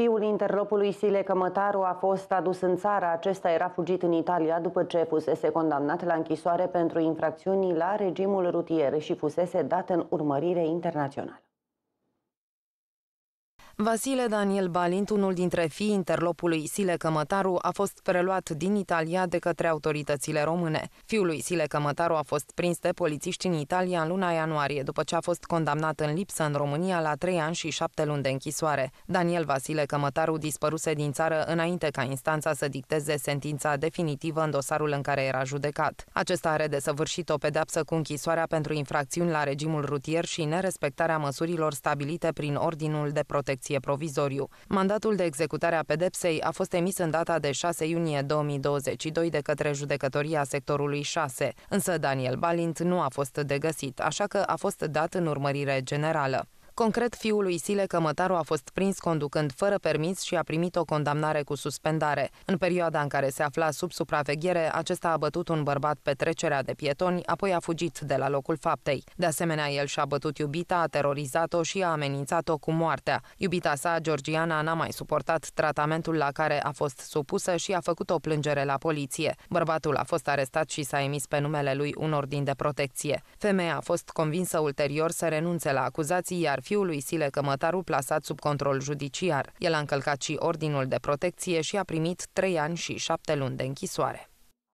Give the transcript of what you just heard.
Fiul interlopului Sile Cămătaru a fost adus în țară. Acesta era fugit în Italia după ce fusese condamnat la închisoare pentru infracțiuni la regimul rutier și fusese dat în urmărire internațională. Vasile Daniel Balint, unul dintre fii interlopului Sile Cămătaru, a fost preluat din Italia de către autoritățile române. Fiul lui Sile Cămătaru a fost prins de polițiști în Italia în luna ianuarie, după ce a fost condamnat în lipsă în România la 3 ani și 7 luni de închisoare. Daniel Vasile Cămătaru dispăruse din țară înainte ca instanța să dicteze sentința definitivă în dosarul în care era judecat. Acesta are de săvârșit o pedapsă cu închisoarea pentru infracțiuni la regimul rutier și nerespectarea măsurilor stabilite prin Ordinul de Protecție interdicție provizoriu. Mandatul de executare a pedepsei a fost emis în data de 6 iunie 2022 de către judecătoria sectorului 6, însă Daniel Balint nu a fost degăsit, așa că a fost dat în urmărire generală. Concret, fiul lui Sile Cămătaru a fost prins conducând fără permis și a primit o condamnare cu suspendare. În perioada în care se afla sub supraveghere, acesta a bătut un bărbat pe trecerea de pietoni, apoi a fugit de la locul faptei. De asemenea, el și-a bătut iubita, a terorizat-o și a amenințat-o cu moartea. Iubita sa, Georgiana, n-a mai suportat tratamentul la care a fost supusă și a făcut o plângere la poliție. Bărbatul a fost arestat și s-a emis pe numele lui un ordin de protecție. Femeia a fost convinsă ulterior să renunțe la acuzații, iar fiului Sile Cămătaru plasat sub control judiciar. El a încălcat și ordinul de protecție și a primit 3 ani și 7 luni de închisoare.